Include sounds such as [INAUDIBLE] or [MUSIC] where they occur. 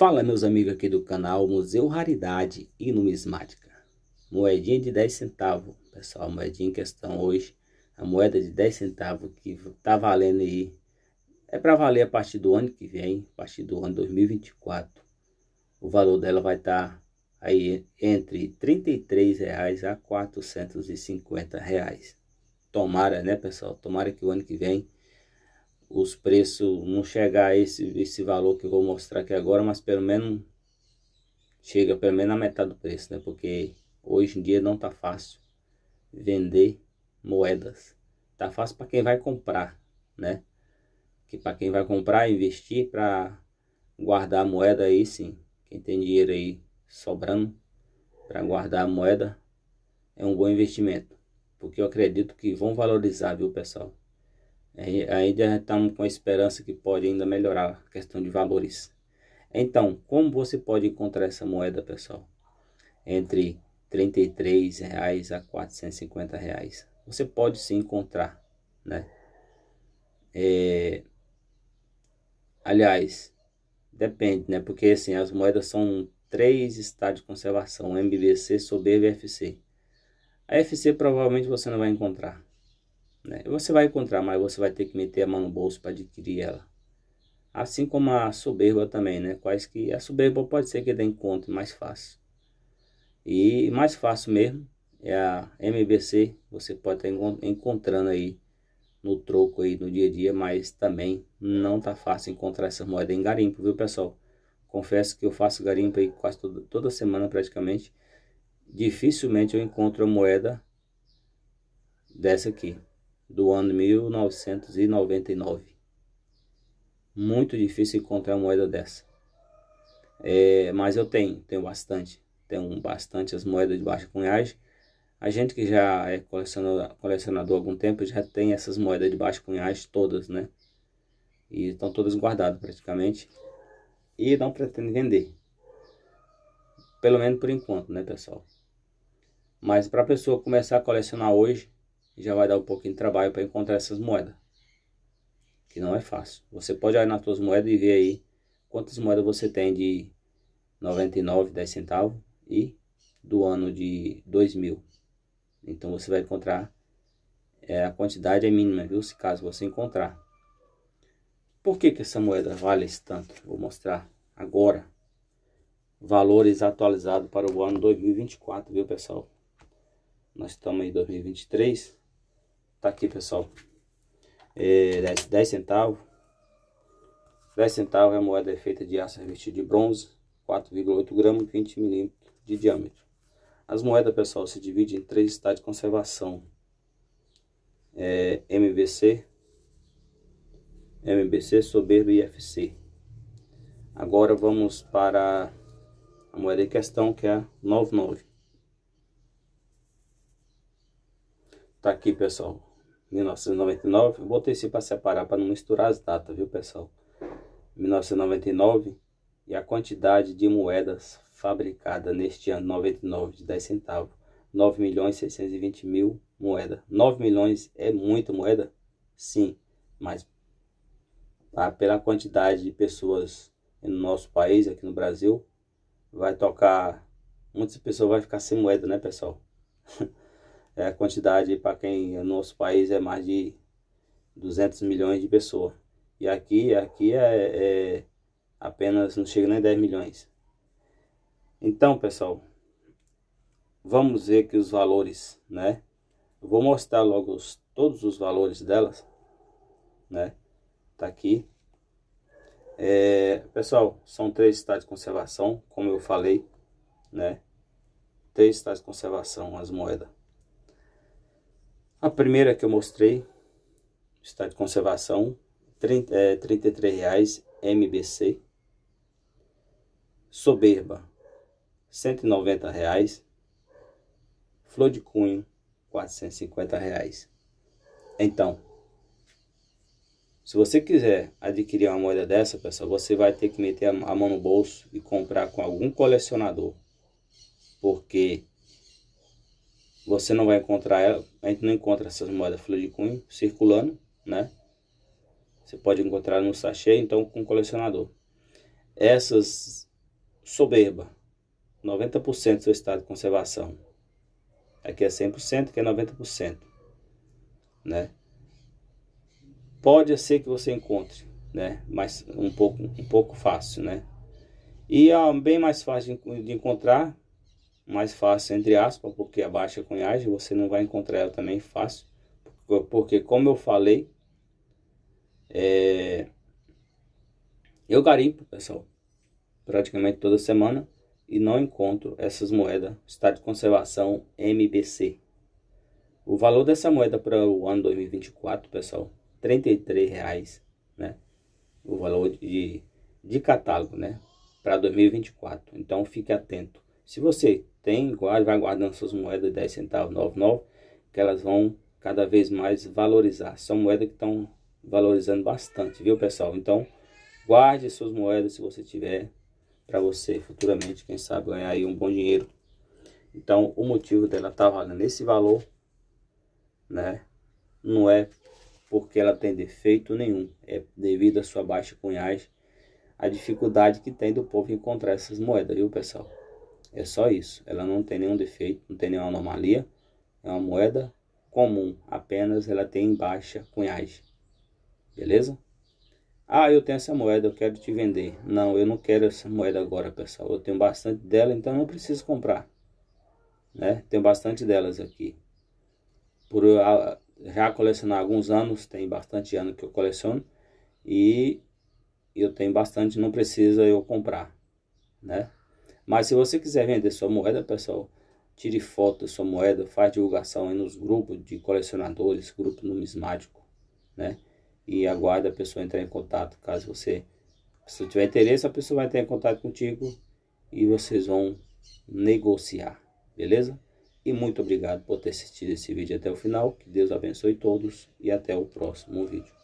Fala meus amigos aqui do canal Museu Raridade e Numismática Moedinha de 10 centavos Pessoal, moedinha em questão hoje A moeda de 10 centavos que tá valendo aí É para valer a partir do ano que vem A partir do ano 2024 O valor dela vai estar tá aí entre R$ reais a R$ reais Tomara né pessoal, tomara que o ano que vem os preços não chegar a esse, esse valor que eu vou mostrar aqui agora, mas pelo menos chega pelo menos na metade do preço, né? Porque hoje em dia não tá fácil vender moedas. Tá fácil para quem vai comprar, né? Que para quem vai comprar, investir para guardar a moeda aí sim. Quem tem dinheiro aí sobrando para guardar a moeda é um bom investimento, porque eu acredito que vão valorizar, viu, pessoal? Ainda estamos com a esperança que pode ainda melhorar a questão de valores. Então, como você pode encontrar essa moeda, pessoal? Entre R$ 33,00 a R$ 450. Reais. Você pode se encontrar, né? É... Aliás, depende, né? Porque assim, as moedas são três estados de conservação, MBC, SOB e VFC. A FC provavelmente você não vai encontrar. Né? Você vai encontrar, mas você vai ter que meter a mão no bolso para adquirir ela. Assim como a soberba também, né? Quais que a soberba pode ser que dê encontro mais fácil. E mais fácil mesmo é a MBC, você pode estar encontrando aí no troco aí no dia a dia, mas também não tá fácil encontrar essa moeda em garimpo, viu pessoal? Confesso que eu faço garimpo aí quase toda, toda semana praticamente. Dificilmente eu encontro a moeda dessa aqui do ano 1999. Muito difícil encontrar uma moeda dessa. É, mas eu tenho, tenho bastante. Tenho bastante as moedas de baixa cunhagem. A gente que já é colecionador, colecionador há algum tempo já tem essas moedas de baixa cunhagem todas, né? E estão todas guardadas praticamente. E não pretendo vender. Pelo menos por enquanto, né, pessoal? Mas para a pessoa começar a colecionar hoje, já vai dar um pouquinho de trabalho para encontrar essas moedas. Que não é fácil. Você pode olhar nas suas moedas e ver aí quantas moedas você tem de 99, 10 centavos e do ano de 2000. Então você vai encontrar é, a quantidade é mínima, viu? Se caso você encontrar. Por que, que essa moeda vale esse tanto? Vou mostrar agora. Valores atualizados para o ano 2024, viu pessoal? Nós estamos em 2023. Tá aqui, pessoal. É, 10, 10 centavos. 10 centavos, é a moeda feita de aço revestido de bronze, 4,8 gramas, 20 milímetros de diâmetro. As moedas, pessoal, se dividem em três estados de conservação. É, MBC, MBC, Soberbo e IFC. Agora vamos para a moeda em questão, que é a 99. Tá aqui, pessoal. 1999. Eu botei esse para separar, para não misturar as datas, viu, pessoal? 1999 e a quantidade de moedas fabricada neste ano 99 de 10 centavos. 9 milhões 620 mil moeda. 9 milhões é muita moeda? Sim, mas tá, pela quantidade de pessoas no nosso país, aqui no Brasil, vai tocar. Muitas pessoas vão ficar sem moeda, né, pessoal? [LAUGHS] É a quantidade para quem é no nosso país é mais de 200 milhões de pessoas. E aqui, aqui é, é apenas, não chega nem 10 milhões. Então, pessoal, vamos ver que os valores, né? vou mostrar logo os, todos os valores delas, né? Tá aqui. É, pessoal, são três estados de conservação, como eu falei, né? Três estados de conservação as moedas. A primeira que eu mostrei está de conservação, R$ é, reais MBC. Soberba, R$ reais. Flor de cunho, R$ reais. Então, se você quiser adquirir uma moeda dessa, pessoal, você vai ter que meter a mão no bolso e comprar com algum colecionador. Porque você não vai encontrar ela, a gente não encontra essas moedas flor de cunho circulando, né? Você pode encontrar no sachê, então com colecionador. Essas soberba, 90% do seu estado de conservação. Aqui é 100%, que é 90%, né? Pode ser que você encontre, né? Mas um pouco, um pouco fácil, né? E a é bem mais fácil de encontrar mais fácil, entre aspas, porque a baixa cunhagem você não vai encontrar ela também fácil, porque como eu falei, é... eu garimpo, pessoal, praticamente toda semana e não encontro essas moedas estado de conservação MBC. O valor dessa moeda para o ano 2024, pessoal, R$ reais, né? O valor de, de catálogo, né? Para 2024. Então fique atento. Se você tem, guarda, vai guardando suas moedas de 10 centavos, 99, que elas vão cada vez mais valorizar. São moedas que estão valorizando bastante, viu, pessoal? Então, guarde suas moedas se você tiver para você futuramente, quem sabe, ganhar aí um bom dinheiro. Então, o motivo dela estar tá valendo esse valor, né, não é porque ela tem defeito nenhum, é devido à sua baixa cunhagem, a dificuldade que tem do povo encontrar essas moedas, viu, pessoal? É só isso. Ela não tem nenhum defeito, não tem nenhuma anomalia. É uma moeda comum, apenas ela tem baixa cunhagem. Beleza? Ah, eu tenho essa moeda, eu quero te vender. Não, eu não quero essa moeda agora, pessoal. Eu tenho bastante dela, então não preciso comprar. Né? Tenho bastante delas aqui. Por eu ah, já colecionar alguns anos, tem bastante ano que eu coleciono. E eu tenho bastante, não precisa eu comprar, né? Mas se você quiser vender sua moeda, pessoal, tire foto da sua moeda, faz divulgação aí nos grupos de colecionadores, grupo numismático, né? E aguarde a pessoa entrar em contato, caso você se tiver interesse, a pessoa vai entrar em contato contigo e vocês vão negociar, beleza? E muito obrigado por ter assistido esse vídeo até o final. Que Deus abençoe todos e até o próximo vídeo.